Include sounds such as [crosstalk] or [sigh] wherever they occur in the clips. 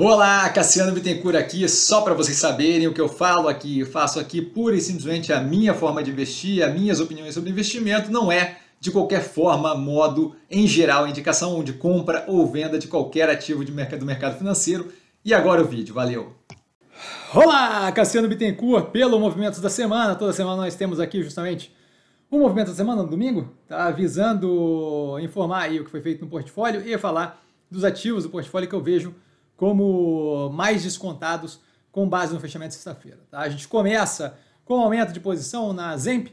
Olá, Cassiano Bittencourt aqui, só para vocês saberem o que eu falo aqui, eu faço aqui pura e simplesmente a minha forma de investir, as minhas opiniões sobre investimento, não é de qualquer forma, modo, em geral, indicação de compra ou venda de qualquer ativo de mercado, do mercado financeiro. E agora o vídeo, valeu! Olá, Cassiano Bittencourt, pelo Movimento da Semana, toda semana nós temos aqui justamente o Movimento da Semana no domingo, tá avisando, informar aí o que foi feito no portfólio e falar dos ativos do portfólio que eu vejo como mais descontados com base no fechamento de sexta-feira. Tá? A gente começa com aumento de posição na Zemp,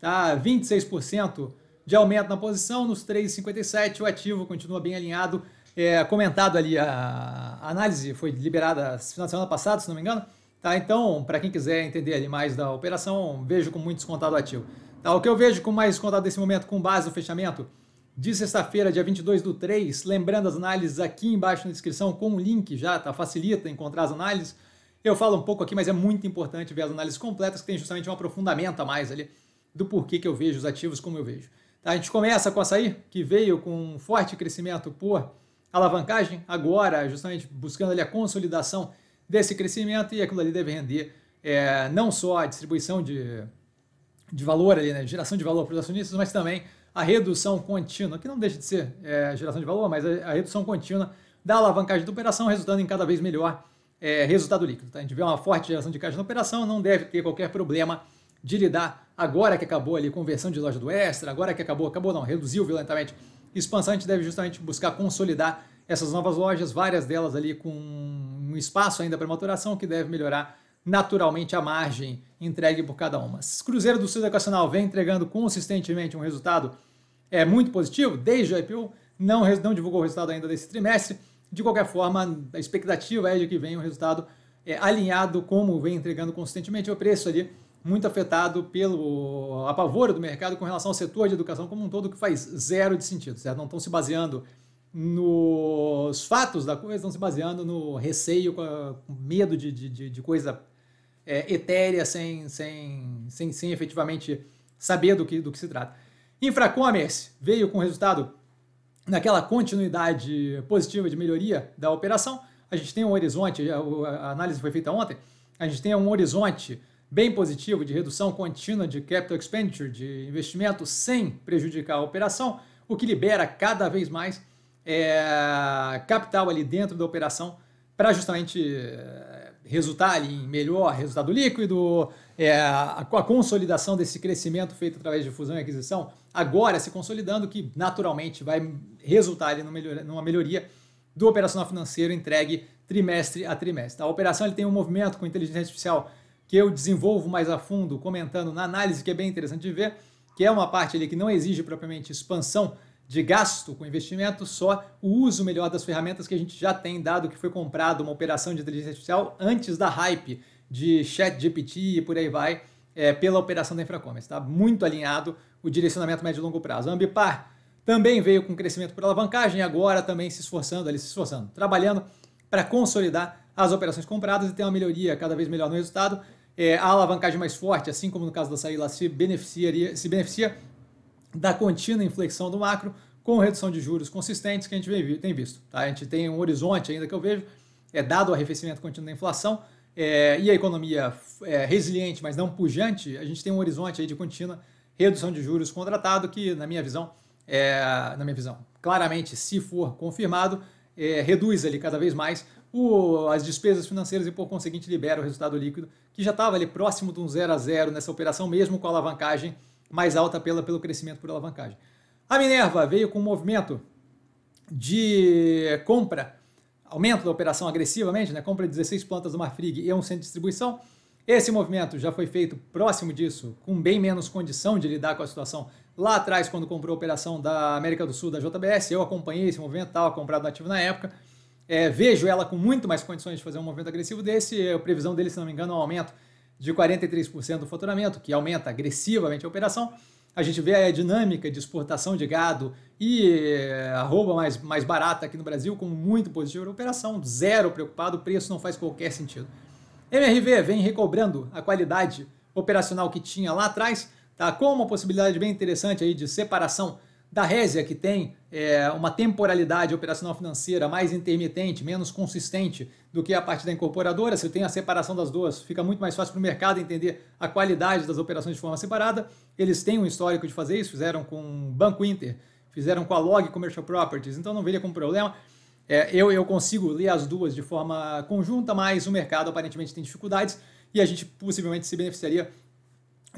tá? 26% de aumento na posição, nos 3,57 o ativo continua bem alinhado. É, comentado ali, a análise foi liberada na semana passada, se não me engano. Tá? Então, para quem quiser entender ali mais da operação, vejo com muito descontado o ativo. Tá? O que eu vejo com mais descontado nesse momento, com base no fechamento, de sexta-feira, dia 22 do 3. Lembrando as análises aqui embaixo na descrição com o um link já, tá? Facilita encontrar as análises. Eu falo um pouco aqui, mas é muito importante ver as análises completas, que tem justamente um aprofundamento a mais ali do porquê que eu vejo os ativos como eu vejo. Tá? A gente começa com a açaí, que veio com um forte crescimento por alavancagem, agora justamente buscando ali a consolidação desse crescimento e aquilo ali deve render é, não só a distribuição de, de valor ali, né, geração de valor para os acionistas, mas também a redução contínua, que não deixa de ser é, geração de valor, mas a, a, redução contínua da alavancagem da operação, resultando em cada vez melhor é, resultado líquido. Tá? A gente vê uma forte geração de caixa na operação, não deve ter qualquer problema de lidar agora que acabou ali conversão de loja do Extra, agora que acabou, acabou não, reduziu violentamente expansão, a gente deve justamente buscar consolidar essas novas lojas, várias delas ali com um espaço ainda para maturação que deve melhorar naturalmente a margem entregue por cada uma. Cruzeiro do Sul Educacional vem entregando consistentemente um resultado é muito positivo desde o IPO, não, não divulgou o resultado ainda desse trimestre. De qualquer forma, a expectativa é de que venha um resultado é, alinhado como vem entregando consistentemente é o preço ali, muito afetado pelo apavoro do mercado com relação ao setor de educação como um todo, que faz zero de sentido, certo? Não estão se baseando nos fatos da coisa, estão se baseando no receio, com medo de, de, de coisa é, etérea, sem, sem, sem, sem efetivamente saber do que, do que se trata. Infracommerce veio com resultado naquela continuidade positiva de melhoria da operação. A gente tem um horizonte, a análise foi feita ontem, a gente tem um horizonte bem positivo de redução contínua de capital expenditure, de investimento, sem prejudicar a operação, o que libera cada vez mais é, capital ali dentro da operação para justamente é, resultar em melhor resultado líquido, é, a, a, consolidação desse crescimento feito através de fusão e aquisição, agora se consolidando, que naturalmente vai resultar ali numa melhoria, numa melhoria do operacional financeiro entregue trimestre a trimestre. A operação ele tem um movimento com inteligência artificial que eu desenvolvo mais a fundo, comentando na análise, que é bem interessante de ver, que é uma parte ali que não exige propriamente expansão de gasto com investimento, só o uso melhor das ferramentas que a gente já tem, dado que foi comprado uma operação de inteligência artificial antes da hype de chat GPT e por aí vai, é, pela operação da Infracommerce. Está muito alinhado o direcionamento médio e longo prazo. A Ambipar também veio com crescimento por alavancagem, agora também se esforçando, ali se esforçando, trabalhando para consolidar as operações compradas e ter uma melhoria cada vez melhor no resultado. É, a alavancagem mais forte, assim como no caso da Saíla, se beneficiaria, se beneficia da contínua inflexão do macro com redução de juros consistentes que a gente tem visto. Tá? A gente tem um horizonte ainda que eu vejo, é dado o arrefecimento contínuo da inflação é, e a economia é, resiliente, mas não pujante, a gente tem um horizonte aí de contínua redução de juros contratado que, na minha visão, é, na minha visão, claramente, se for confirmado, é, reduz ali cada vez mais o, as despesas financeiras e, por conseguinte, libera o resultado líquido, que já estava ali próximo de um zero a zero nessa operação, mesmo com a alavancagem mais alta pela, pelo crescimento por alavancagem. A Minerva veio com um movimento de compra, aumento da operação agressivamente, né? compra de 16 plantas do Marfrig e é um centro de distribuição. Esse movimento já foi feito próximo disso, com bem menos condição de lidar com a situação. Lá atrás, quando comprou a operação da América do Sul, da JBS, eu acompanhei esse movimento, estava comprado no ativo na época. É, vejo ela com muito mais condições de fazer um movimento agressivo desse. É, a previsão dele, se não me engano, é um aumento de 43% do faturamento, que aumenta agressivamente a operação. A gente vê a dinâmica de exportação de gado e eh, arroba mais, mais barata aqui no Brasil como muito positiva a operação, zero preocupado, o preço não faz qualquer sentido. MRV vem recobrando a qualidade operacional que tinha lá atrás, tá? com uma possibilidade bem interessante aí de separação da Résia, que tem é, uma temporalidade operacional financeira mais intermitente, menos consistente do que a parte da incorporadora. Se tem a separação das duas, fica muito mais fácil para o mercado entender a qualidade das operações de forma separada. Eles têm um histórico de fazer isso, fizeram com o Banco Inter, fizeram com a Log Commercial Properties, então não veria como problema. É, eu, eu consigo ler as duas de forma conjunta, mas o mercado aparentemente tem dificuldades e a gente possivelmente se beneficiaria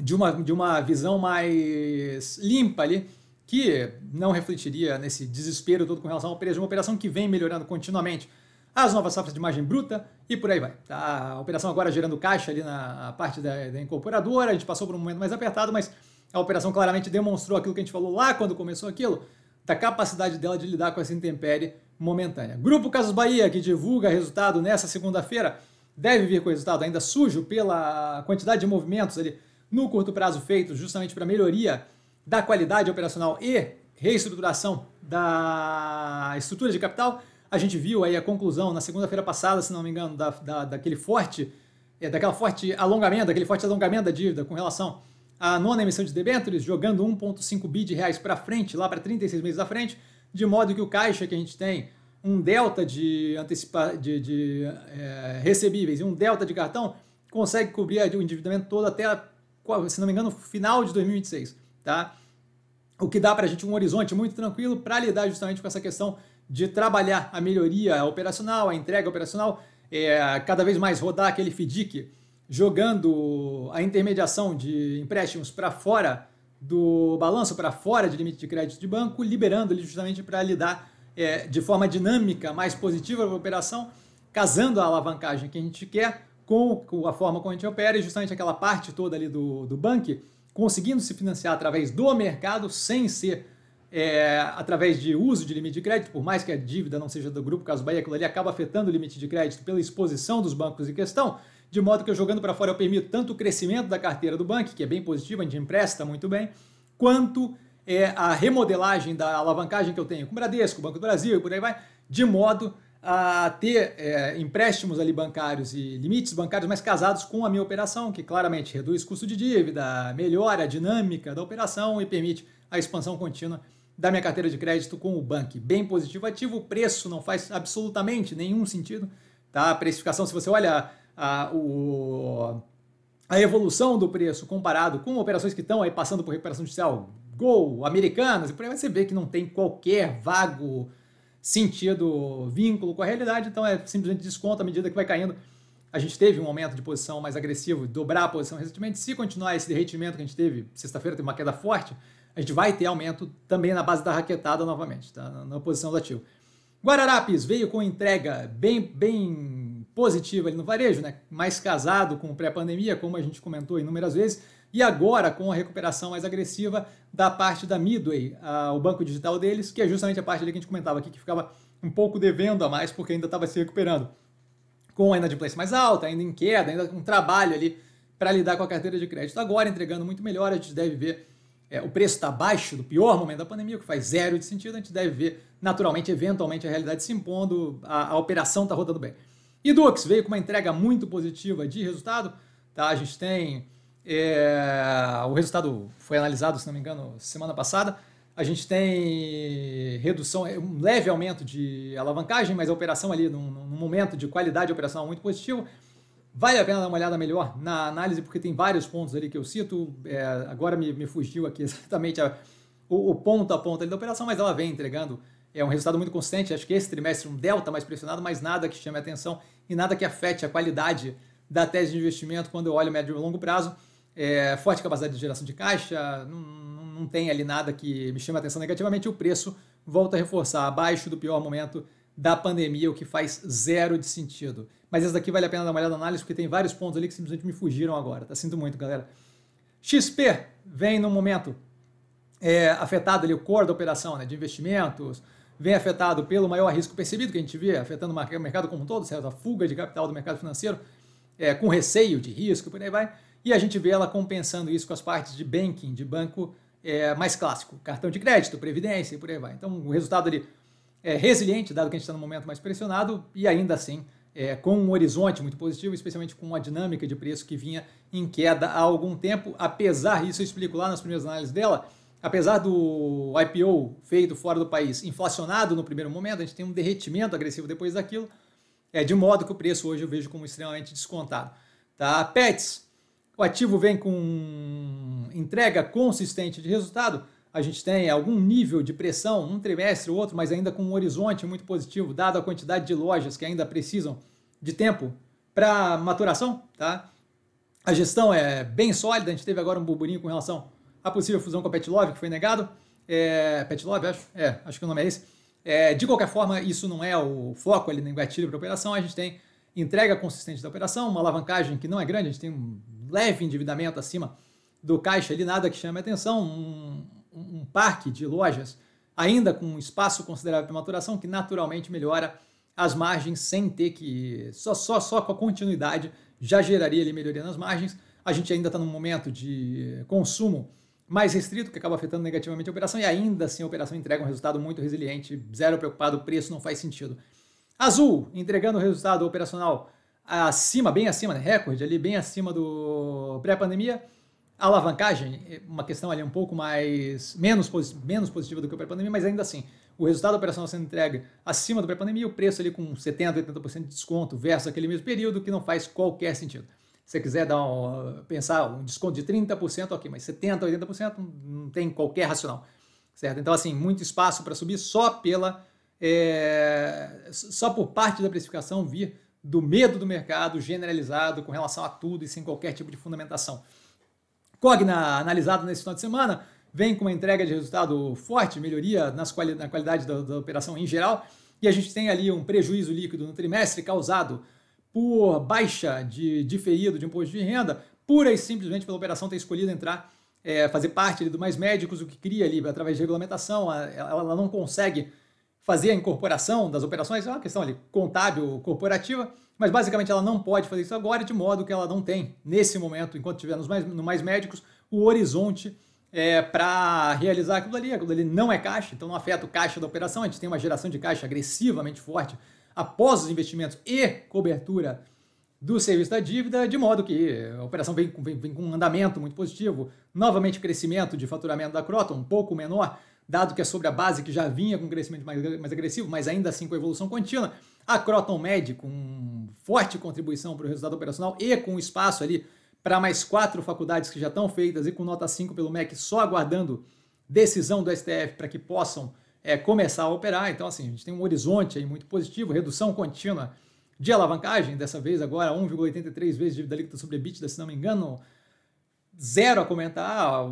de uma, de uma visão mais limpa ali que não refletiria nesse desespero todo com relação ao preço, uma operação que vem melhorando continuamente as novas safras de margem bruta e por aí vai. Tá? A operação agora gerando caixa ali na parte da, da, incorporadora, a gente passou por um momento mais apertado, mas a operação claramente demonstrou aquilo que a gente falou lá quando começou aquilo, da capacidade dela de lidar com essa intempérie momentânea. Grupo Casas Bahia, que divulga resultado nessa segunda-feira, deve vir com resultado ainda sujo pela quantidade de movimentos ali no curto prazo feitos justamente para melhoria da qualidade operacional e reestruturação da estrutura de capital, a gente viu aí a conclusão na segunda-feira passada, se não me engano, da, da, daquele forte, é, daquela forte alongamento, daquele forte alongamento da dívida com relação à nona emissão de debêntures, jogando 1,5 bi de reais para frente, lá para 36 meses à frente, de modo que o caixa que a gente tem, um delta de, antecipa de, de é, recebíveis e um delta de cartão, consegue cobrir o endividamento todo até, se não me engano, final de 2026 tá? O que dá para a gente um horizonte muito tranquilo para lidar justamente com essa questão de trabalhar a melhoria operacional, a entrega operacional, é, cada vez mais rodar aquele FDIC, jogando a intermediação de empréstimos para fora do balanço, para fora de limite de crédito de banco, liberando ele justamente para lidar é, de forma dinâmica, mais positiva para a operação, casando a alavancagem que a gente quer com a forma como a gente opera e justamente aquela parte toda ali do, do banco conseguindo se financiar através do mercado sem ser é, através de uso de limite de crédito, por mais que a dívida não seja do Grupo Caso Bahia, aquilo ali acaba afetando o limite de crédito pela exposição dos bancos em questão, de modo que eu jogando para fora eu permito tanto o crescimento da carteira do banco, que é bem positivo, a gente empresta muito bem, quanto é, a remodelagem da alavancagem que eu tenho com o Bradesco, Banco do Brasil e por aí vai, de modo a ter é, empréstimos ali bancários e limites bancários mais casados com a minha operação, que claramente reduz custo de dívida, melhora a dinâmica da operação e permite a expansão contínua da minha carteira de crédito com o banco. Bem positivo ativo, o preço não faz absolutamente nenhum sentido. Tá? A precificação, se você olha a, o, a evolução do preço comparado com operações que estão aí passando por recuperação judicial, Gol, Americanas, e por aí você vê que não tem qualquer vago sentido vínculo com a realidade, então é simplesmente desconto à medida que vai caindo. A gente teve um aumento de posição mais agressivo, dobrar a posição recentemente. Se continuar esse derretimento que a gente teve, sexta-feira teve uma queda forte, a gente vai ter aumento também na base da raquetada novamente, tá? na, posição do ativo. Guararapes veio com entrega bem, bem positivo ali no varejo, né? mais casado com pré-pandemia, como a gente comentou inúmeras vezes, e agora com a recuperação mais agressiva da parte da Midway, a, o banco digital deles, que é justamente a parte ali que a gente comentava aqui, que ficava um pouco devendo a mais porque ainda estava se recuperando. Com a inadimplência mais alta, ainda em queda, ainda com trabalho ali para lidar com a carteira de crédito. Agora entregando muito melhor, a gente deve ver é, o preço está abaixo do pior momento da pandemia, o que faz zero de sentido, a gente deve ver naturalmente, eventualmente, a realidade se impondo, a, a operação está rodando bem. E Dux veio com uma entrega muito positiva de resultado. Tá? A gente tem. É, o resultado foi analisado, se não me engano, semana passada. A gente tem redução, é, um leve aumento de alavancagem, mas a operação ali, num, num momento de qualidade operacional muito positivo. Vale a pena dar uma olhada melhor na análise, porque tem vários pontos ali que eu cito. É, agora me, me, fugiu aqui [laughs] exatamente a, o, o, ponto a ponto ali da operação, mas ela vem entregando é um resultado muito constante. Acho que esse trimestre um delta mais pressionado, mas nada que chame a atenção e nada que afete a qualidade da tese de investimento quando eu olho médio e longo prazo. É, forte capacidade de geração de caixa, não, não tem ali nada que me chame a atenção negativamente. O preço volta a reforçar abaixo do pior momento da pandemia, o que faz zero de sentido. Mas esse daqui vale a pena dar uma olhada na análise, porque tem vários pontos ali que simplesmente me fugiram agora. Tá? Sinto muito, galera. XP vem no momento é, afetado ali o core da operação, né, de investimentos, vem afetado pelo maior risco percebido que a gente vê, afetando o mercado como um todo, certo? A fuga de capital do mercado financeiro, é, com receio de risco, por aí vai. E a gente vê ela compensando isso com as partes de banking, de banco é, mais clássico, cartão de crédito, previdência e por aí vai. Então, o resultado ali é resiliente, dado que a gente está num momento mais pressionado, e ainda assim é, com um horizonte muito positivo, especialmente com uma dinâmica de preço que vinha em queda há algum tempo. Apesar disso, eu explico lá nas primeiras análises dela, apesar do IPO feito fora do país inflacionado no primeiro momento, a gente tem um derretimento agressivo depois daquilo, é de modo que o preço hoje eu vejo como extremamente descontado. Tá? Pets, o ativo vem com entrega consistente de resultado, a gente tem algum nível de pressão, um trimestre ou outro, mas ainda com um horizonte muito positivo, dado a quantidade de lojas que ainda precisam de tempo para maturação, tá? A gestão é bem sólida, a gente teve agora um burburinho com relação a possível fusão com a Petlove, que foi negado. É, Petlove, acho? É, acho que o nome é esse. É, de qualquer forma, isso não é o foco, ali nem gatilho para a operação. A gente tem entrega consistente da operação, uma alavancagem que não é grande, a gente tem um leve endividamento acima do caixa ali, nada que chame atenção, um, um parque de lojas ainda com um espaço considerável para maturação que naturalmente melhora as margens sem ter que só só só com a continuidade já geraria ali melhoria nas margens. A gente ainda está num momento de consumo mais restrito, que acaba afetando negativamente a operação, e ainda assim a operação entrega um resultado muito resiliente, zero preocupado, preço não faz sentido. Azul, entregando o resultado operacional acima, bem acima, né? recorde ali, bem acima do pré-pandemia. Alavancagem, é uma questão ali um pouco mais, menos, menos positiva do que o pré-pandemia, mas ainda assim, o resultado operacional sendo entregue acima do pré-pandemia, o preço ali com 70%, 80% de desconto versus aquele mesmo período, que não faz qualquer sentido você quiser dar um, pensar um desconto de 30%, ok, mas 70%, 80% não tem qualquer racional, certo? Então, assim, muito espaço para subir só pela, é, só por parte da precificação vir do medo do mercado generalizado com relação a tudo e sem qualquer tipo de fundamentação. Cogna, analisado nesse final de semana, vem com uma entrega de resultado forte, melhoria nas quali na qualidade da, da operação em geral, e a gente tem ali um prejuízo líquido no trimestre causado por baixa de diferido de imposto de renda, pura e simplesmente pela operação ter escolhido entrar, é, fazer parte ali, do Mais Médicos, o que cria ali através de regulamentação, ela não consegue fazer a incorporação das operações, é uma questão ali contábil, corporativa, mas basicamente ela não pode fazer isso agora, de modo que ela não tem, nesse momento, enquanto estiver nos mais, no Mais Médicos, o horizonte é, para realizar aquilo ali. Aquilo ali não é caixa, então não afeta o caixa da operação, a gente tem uma geração de caixa agressivamente forte após os investimentos e cobertura do serviço da dívida, de modo que a operação vem, vem, vem com um andamento muito positivo, novamente crescimento de faturamento da Croton, um pouco menor, dado que é sobre a base que já vinha com um crescimento mais, mais agressivo, mas ainda assim com evolução contínua. A Croton Med com forte contribuição para o resultado operacional e com espaço ali para mais quatro faculdades que já estão feitas e com nota 5 pelo MEC, só aguardando decisão do STF para que possam é, começar a operar. Então, assim, a gente tem um horizonte aí muito positivo, redução contínua de alavancagem, dessa vez agora 1,83 vezes dívida líquida sobre EBITDA, se não me engano, zero a comentar, ah,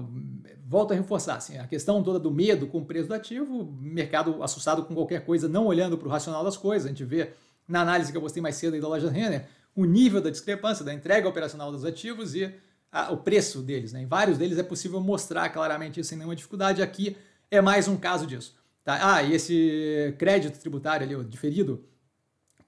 volto a reforçar, assim, a questão toda do medo com o preço do ativo, mercado assustado com qualquer coisa, não olhando para o racional das coisas, a gente vê na análise que eu postei mais cedo aí da loja Renner, o nível da discrepância da entrega operacional dos ativos e a, o preço deles, né? em vários deles é possível mostrar claramente isso sem nenhuma dificuldade, aqui é mais um caso disso. Tá? Ah, e esse crédito tributário ali, diferido,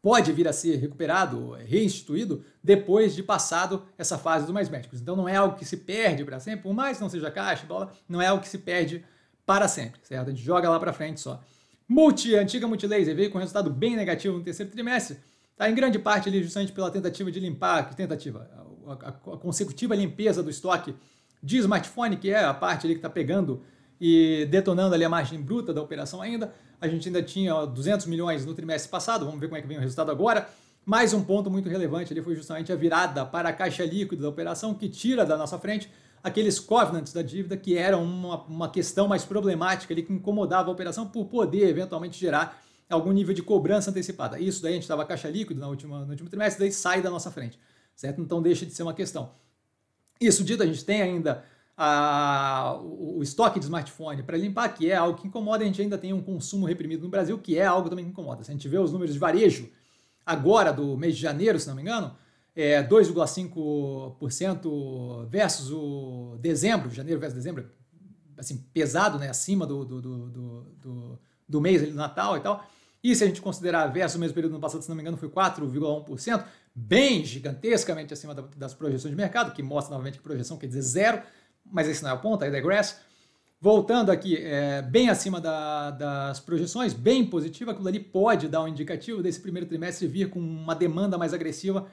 pode vir a ser recuperado, reinstituído, depois de passado essa fase dos mais médicos. Então não é algo que se perde para sempre, por mais que não seja caixa, bola, não é algo que se perde para sempre, certo? A gente joga lá para frente só. Multi, a antiga Multilaser, veio com resultado bem negativo no terceiro trimestre, tá? em grande parte ali justamente pela tentativa de limpar, tentativa, a, a, a consecutiva limpeza do estoque de smartphone, que é a parte ali que está pegando e detonando ali a margem bruta da operação ainda. A gente ainda tinha 200 milhões no trimestre passado, vamos ver como é que vem o resultado agora. Mais um ponto muito relevante ali foi justamente a virada para a caixa líquida da operação, que tira da nossa frente aqueles covenants da dívida que eram uma, uma questão mais problemática ali, que incomodava a operação por poder eventualmente gerar algum nível de cobrança antecipada. Isso daí a gente estava caixa líquido na última, no último trimestre, daí sai da nossa frente, certo? Então deixa de ser uma questão. Isso dito, a gente tem ainda a, o, o estoque de smartphone para limpar, que é algo que incomoda, a gente ainda tem um consumo reprimido no Brasil, que é algo também que incomoda. Se a gente vê os números de varejo agora do mês de janeiro, se não me engano, é 2,5% versus o dezembro, janeiro versus dezembro, assim, pesado, né, acima do, do, do, do, do mês do Natal e tal. E se a gente considerar versus o mesmo período no passado, se não me engano, foi 4,1%, bem gigantescamente acima das projeções de mercado, que mostra novamente que projeção quer dizer zero mas esse não é o ponto, I digress. Voltando aqui, é, bem acima da, das projeções, bem positiva, aquilo ali pode dar um indicativo desse primeiro trimestre vir com uma demanda mais agressiva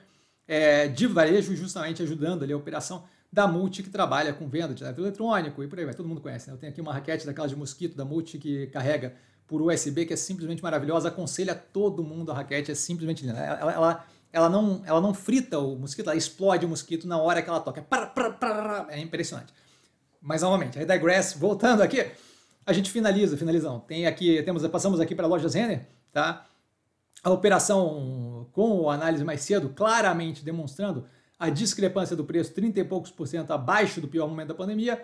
é, de varejo, justamente ajudando ali a operação da Multi, que trabalha com venda de leve eletrônico e por aí vai. Todo mundo conhece, né? Eu tenho aqui uma raquete daquela de mosquito da Multi que carrega por USB, que é simplesmente maravilhosa. Aconselho a todo mundo a raquete, é simplesmente linda. Ela, ela ela não, ela não frita o mosquito, ela explode o mosquito na hora que ela toca. É, é impressionante. Mas novamente, aí digress, voltando aqui, a gente finaliza, finalizão. Tem aqui, temos, passamos aqui para a loja Renner, tá? A operação com a análise mais cedo, claramente demonstrando a discrepância do preço, 30 e poucos por cento abaixo do pior momento da pandemia,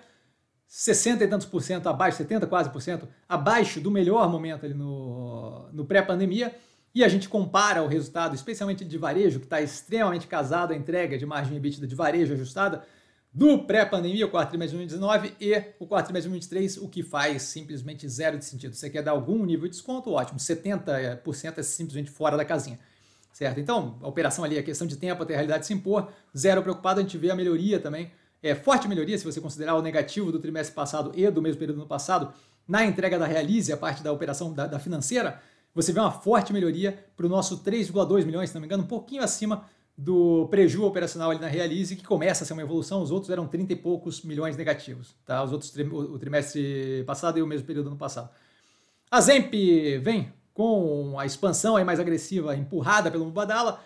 60 e tantos por cento abaixo, 70 quase por cento abaixo do melhor momento ali no, no pré-pandemia e a gente compara o resultado, especialmente de varejo, que está extremamente casado a entrega de margem EBITDA de varejo ajustada do pré-pandemia, o quarto trimestre de 2019 e o quarto trimestre de 2023, o que faz simplesmente zero de sentido. Você quer dar algum nível de desconto? Ótimo, 70% é simplesmente fora da casinha. Certo? Então, a operação ali é questão de tempo até a realidade se impor, zero preocupado, a gente vê a melhoria também, é, forte melhoria, se você considerar o negativo do trimestre passado e do mesmo período no passado, na entrega da Realize, a parte da operação da, da financeira, você vê uma forte melhoria para o nosso 3,2 milhões, se não me engano, um pouquinho acima do preju operacional ali na Realize, que começa a ser uma evolução, os outros eram 30 e poucos milhões negativos, tá? Os outros o trimestre passado e o mesmo período ano passado. A Zemp vem com a expansão aí mais agressiva empurrada pelo Mubadala.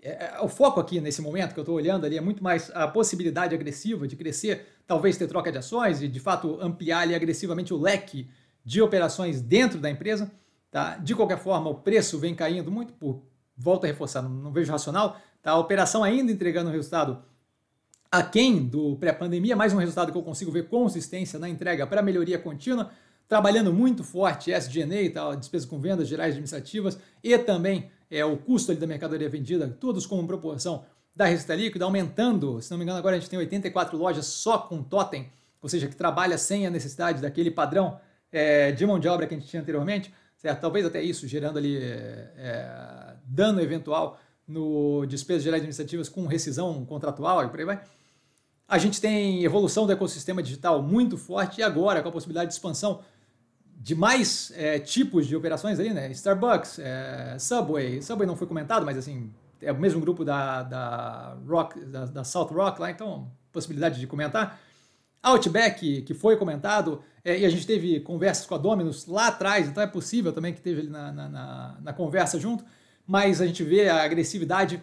É, é, o foco aqui nesse momento que eu estou olhando ali é muito mais a possibilidade agressiva de crescer, talvez ter troca de ações e de fato ampliar ali agressivamente o leque de operações dentro da empresa. Tá? De qualquer forma, o preço vem caindo muito por. volta a reforçar, não vejo racional. Tá? A operação ainda entregando um resultado aquém do pré-pandemia, mais um resultado que eu consigo ver consistência na entrega para melhoria contínua. Trabalhando muito forte SG&A, tá? despesa com vendas gerais administrativas e também é, o custo da mercadoria vendida, todos com proporção da Receita Líquida, aumentando. Se não me engano, agora a gente tem 84 lojas só com totem, ou seja, que trabalha sem a necessidade daquele padrão é, de mão de obra que a gente tinha anteriormente certo? Talvez até isso, gerando ali é, é, dano eventual no despesas gerais administrativas com rescisão contratual, por aí vai. A gente tem evolução do ecossistema digital muito forte e agora com a possibilidade de expansão de mais é, tipos de operações ali, né? Starbucks, é, Subway, Subway não foi comentado, mas assim, é o mesmo grupo da, da, Rock, da, da South Rock lá, então possibilidade de comentar Outback, que foi comentado, é, e a gente teve conversas com a Dominus lá atrás, então é possível também que teve ali na, na, na, na conversa junto, mas a gente vê a agressividade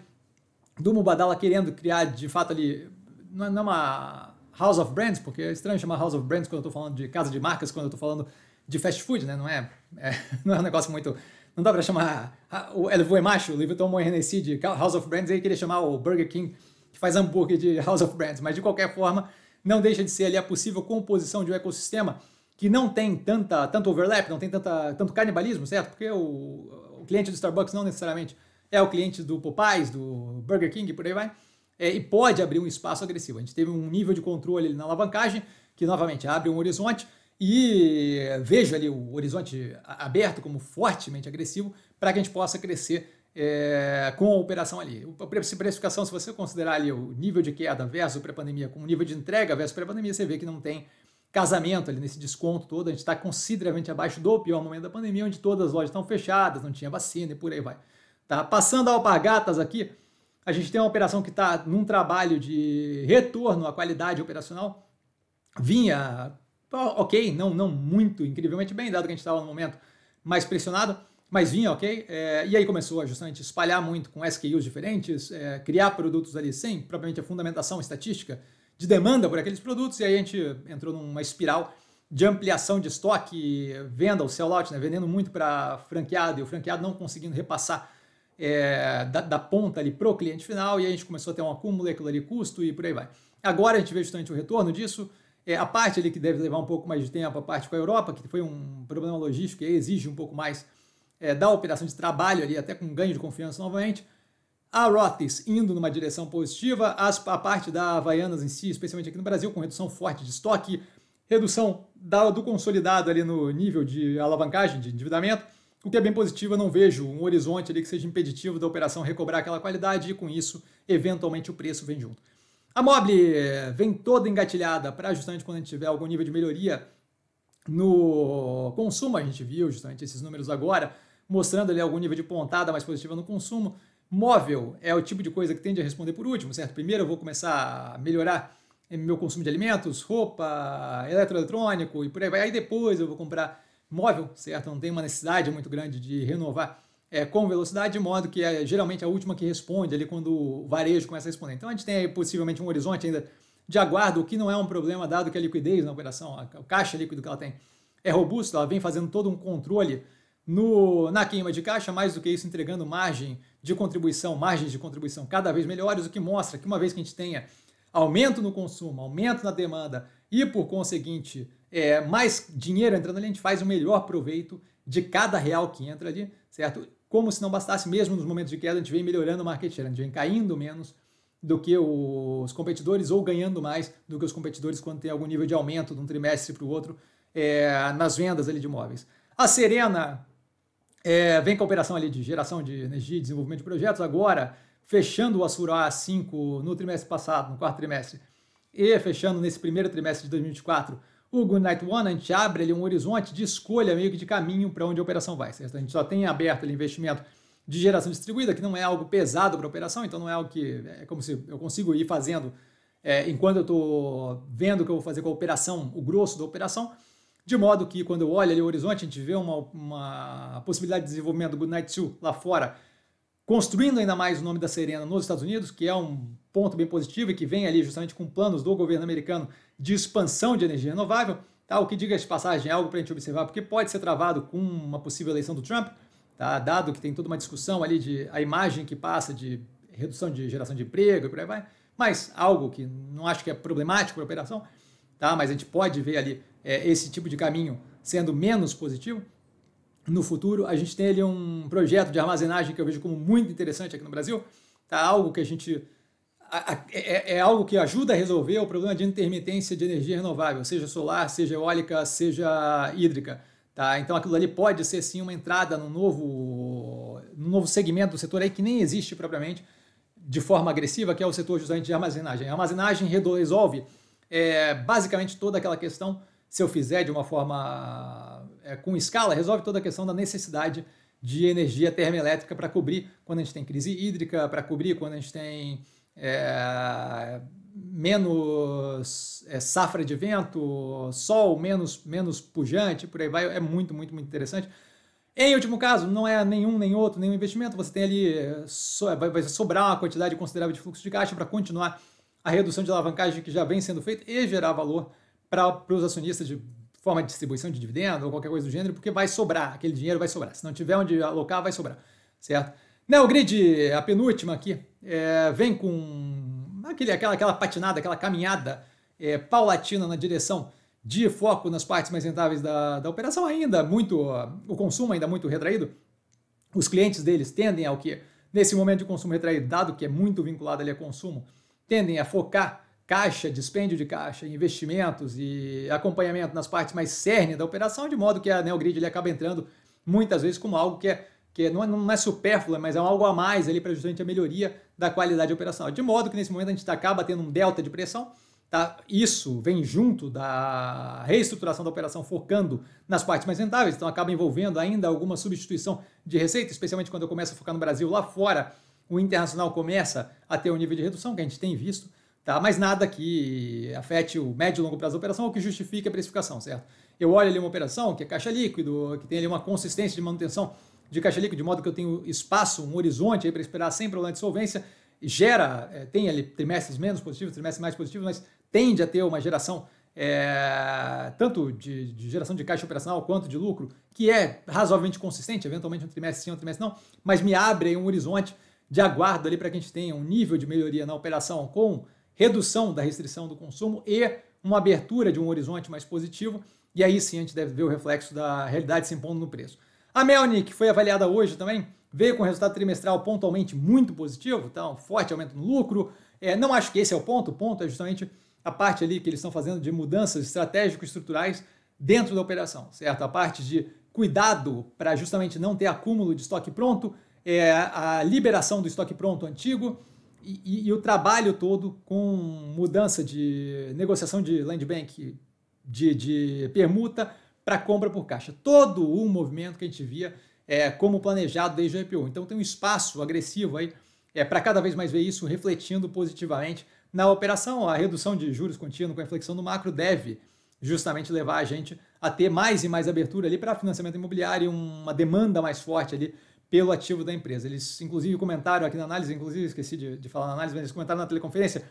do Mubadala querendo criar, de fato, ali, não é, é uma House of Brands, porque é estranho chamar House of Brands quando eu estou falando de casa de marcas, quando eu estou falando de fast food, né? Não é, é, [laughs] não é um negócio muito... Não dá para chamar o El Macho, o Louis Vuitton Moët Hennessy de House of Brands, e aí queria chamar o Burger King, que faz hambúrguer de House of Brands, mas de qualquer forma não deixa de ser ali a possível composição de um ecossistema que não tem tanta, tanto overlap, não tem tanta, tanto canibalismo, certo? Porque o, o cliente do Starbucks não necessariamente é o cliente do Popeyes, do Burger King, por aí vai, é, e pode abrir um espaço agressivo. A gente teve um nível de controle ali na alavancagem, que novamente abre um horizonte, e vejo ali o horizonte aberto como fortemente agressivo para que a gente possa crescer é, com a operação ali. Se precificação, se você considerar ali o nível de queda versus pré-pandemia com o nível de entrega versus pré-pandemia, você vê que não tem casamento ali nesse desconto todo. A gente está consideravelmente abaixo do pior momento da pandemia, onde todas as lojas estão fechadas, não tinha vacina e por aí vai. Tá? Passando a alpargatas aqui, a gente tem uma operação que está num trabalho de retorno à qualidade operacional. Vinha ok, não, não muito incrivelmente bem, dado que a gente estava no momento mais pressionado mas vinha, ok? É, e aí começou a justamente espalhar muito com SKUs diferentes, é, criar produtos ali sem propriamente a fundamentação estatística de demanda por aqueles produtos, e aí a gente entrou numa espiral de ampliação de estoque, venda, o sellout, né? vendendo muito para franqueado e o franqueado não conseguindo repassar é, da, da, ponta ali para o cliente final, e a gente começou a ter um acúmulo, aquilo ali custo e por aí vai. Agora a gente vê justamente o retorno disso. É, a parte ali que deve levar um pouco mais de tempo, a parte com a Europa, que foi um problema logístico e exige um pouco mais é, da operação de trabalho ali, até com ganho de confiança novamente. A Rothes indo numa direção positiva, as, a parte da Havaianas em si, especialmente aqui no Brasil, com redução forte de estoque, redução da, do consolidado ali no nível de alavancagem, de endividamento, o que é bem positivo. Eu não vejo um horizonte ali que seja impeditivo da operação recobrar aquela qualidade e, com isso, eventualmente o preço vem junto. A Mobile eh, vem toda engatilhada para justamente quando a gente tiver algum nível de melhoria no consumo. A gente viu justamente esses números agora mostrando ali algum nível de pontada mais positiva no consumo. Móvel é o tipo de coisa que tende a responder por último, certo? Primeiro eu vou começar a melhorar eh, meu consumo de alimentos, roupa, eletroeletrônico e por aí vai. Aí depois eu vou comprar móvel, certo? Não tem uma necessidade muito grande de renovar é, com velocidade, de modo que é geralmente a última que responde ali quando o varejo começa a responder. Então a gente tem aí possivelmente um horizonte ainda de aguardo, o que não é um problema dado que a liquidez na operação, a caixa líquido que ela tem é robusta, ela vem fazendo todo um controle no, na queima de caixa, mais do que isso, entregando margem de contribuição, margens de contribuição cada vez melhores, o que mostra que uma vez que a gente tenha aumento no consumo, aumento na demanda e, por conseguinte, é, mais dinheiro entrando ali, a gente faz o melhor proveito de cada real que entra ali, certo? Como se não bastasse, mesmo nos momentos de queda, a gente vem melhorando o market share, a gente vem caindo menos do que os competidores ou ganhando mais do que os competidores quando tem algum nível de aumento de um trimestre para o outro é, nas vendas ali de imóveis. A Serena é, vem com a operação ali de geração de energia e desenvolvimento de projetos. Agora, fechando o a 5 no trimestre passado, no quarto trimestre, e fechando nesse primeiro trimestre de 2024, o Goodnight One, a gente abre ali um horizonte de escolha, meio que de caminho para onde a operação vai. Certo? A gente só tem aberto ali investimento de geração distribuída, que não é algo pesado para a operação, então não é algo que é, é como se eu consigo ir fazendo é, enquanto eu estou vendo o que eu vou fazer com a operação, o grosso da operação de modo que quando eu olho ali o horizonte, a gente vê uma, uma possibilidade de desenvolvimento do Goodnight 2 lá fora, construindo ainda mais o nome da Serena nos Estados Unidos, que é um ponto bem positivo e que vem ali justamente com planos do governo americano de expansão de energia renovável. Tá? O que diga de passagem é algo para a gente observar, porque pode ser travado com uma possível eleição do Trump, tá? dado que tem toda uma discussão ali de a imagem que passa de redução de geração de emprego e por aí vai, mas algo que não acho que é problemático para a operação tá? mas a gente pode ver ali é, esse tipo de caminho sendo menos positivo no futuro. A gente tem ali um projeto de armazenagem que eu vejo como muito interessante aqui no Brasil, tá? algo que a gente. É, é, é, algo que ajuda a resolver o problema de intermitência de energia renovável, seja solar, seja eólica, seja hídrica. Tá? Então aquilo ali pode ser sim uma entrada num novo, num novo segmento do setor aí que nem existe propriamente de forma agressiva, que é o setor justamente de armazenagem. A armazenagem resolve é, basicamente, toda aquela questão, se eu fizer de uma forma é, com escala, resolve toda a questão da necessidade de energia termoelétrica para cobrir quando a gente tem crise hídrica, para cobrir quando a gente tem é, menos é, safra de vento, sol menos, menos pujante, por aí vai. É muito, muito, muito interessante. Em último caso, não é nenhum nem outro, nenhum investimento. Você tem ali, é, so, vai, vai sobrar uma quantidade considerável de fluxo de caixa para continuar a redução de alavancagem que já vem sendo feita e gerar valor para os acionistas de forma de distribuição de dividendo ou qualquer coisa do gênero, porque vai sobrar, aquele dinheiro vai sobrar. Se não tiver onde alocar, vai sobrar, certo? Não, o grid, a penúltima aqui, é, vem com aquele, aquela, aquela patinada, aquela caminhada é, paulatina na direção de foco nas partes mais rentáveis da, da operação, ainda muito, o consumo ainda muito retraído. Os clientes deles tendem ao que? Nesse momento de consumo retraído, dado que é muito vinculado ali a consumo, tendem a focar caixa, dispêndio de caixa, investimentos e acompanhamento nas partes mais cerne da operação, de modo que a Neogrid ele acaba entrando muitas vezes como algo que é que é, não é, não é mas é algo a mais ali para justamente a melhoria da qualidade operacional. De modo que nesse momento a gente tá, acaba tendo um delta de pressão, tá? isso vem junto da reestruturação da operação focando nas partes mais rentáveis, então acaba envolvendo ainda alguma substituição de receita, especialmente quando eu começo a focar no Brasil lá fora, o internacional começa a ter um nível de redução que a gente tem visto, tá? mas nada que afete o médio e longo prazo da operação ou que justifique a precificação, certo? Eu olho ali uma operação que é caixa líquido, que tem ali uma consistência de manutenção de caixa líquido, de modo que eu tenho espaço, um horizonte para esperar sem problema de solvência, gera, é, tem ali trimestres menos positivos, trimestres mais positivos, mas tende a ter uma geração é, tanto de, de, geração de caixa operacional quanto de lucro, que é razoavelmente consistente, eventualmente um trimestre sim, um trimestre não, mas me abre um horizonte de aguardo ali para que a gente tenha um nível de melhoria na operação com redução da restrição do consumo e uma abertura de um horizonte mais positivo. E aí sim a gente deve ver o reflexo da realidade se impondo no preço. A Melnik foi avaliada hoje também, veio com resultado trimestral pontualmente muito positivo, então tá um forte aumento no lucro. É, não acho que esse é o ponto, o ponto é justamente a parte ali que eles estão fazendo de mudanças estratégicas estruturais dentro da operação, certo? A parte de cuidado para justamente não ter acúmulo de estoque pronto, é, a liberação do estoque pronto antigo e, e, e, o trabalho todo com mudança de negociação de land bank, de, de permuta para compra por caixa. Todo o movimento que a gente via é, como planejado desde o IPO. Então tem um espaço agressivo aí é, para cada vez mais ver isso refletindo positivamente na operação. A redução de juros contínua com a inflexão do macro deve justamente levar a gente a ter mais e mais abertura ali para financiamento imobiliário, uma demanda mais forte ali pelo ativo da empresa. Eles, inclusive, comentaram aqui na análise, inclusive, esqueci de, de falar na análise, mas eles comentaram na teleconferência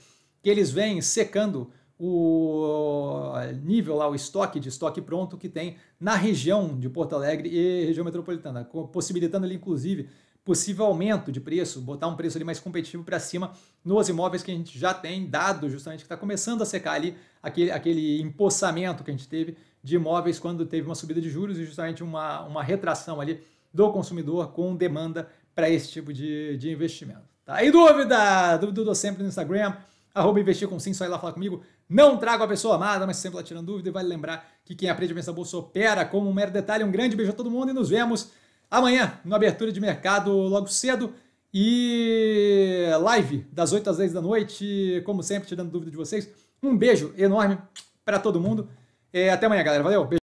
que eles vêm secando o nível lá, o estoque de estoque pronto que tem na região de Porto Alegre e região metropolitana, possibilitando ali, inclusive, possível aumento de preço, botar um preço ali mais competitivo para cima nos imóveis que a gente já tem dado, justamente que está começando a secar ali aquele, aquele empossamento que a gente teve de imóveis quando teve uma subida de juros e justamente uma, uma retração ali do consumidor com demanda para esse tipo de, de investimento. Tá? E dúvida? Dúvida do sempre no Instagram, arroba investir com sim, só ir lá falar comigo. Não trago a pessoa amada, mas sempre lá tirando dúvida. E vale lembrar que quem aprende a pensar bolsa opera como um mero detalhe. Um grande beijo a todo mundo e nos vemos amanhã no Abertura de Mercado logo cedo. E live das 8 às 10 da noite, como sempre, tirando dúvida de vocês. Um beijo enorme para todo mundo. É, até amanhã, galera. Valeu, beijo.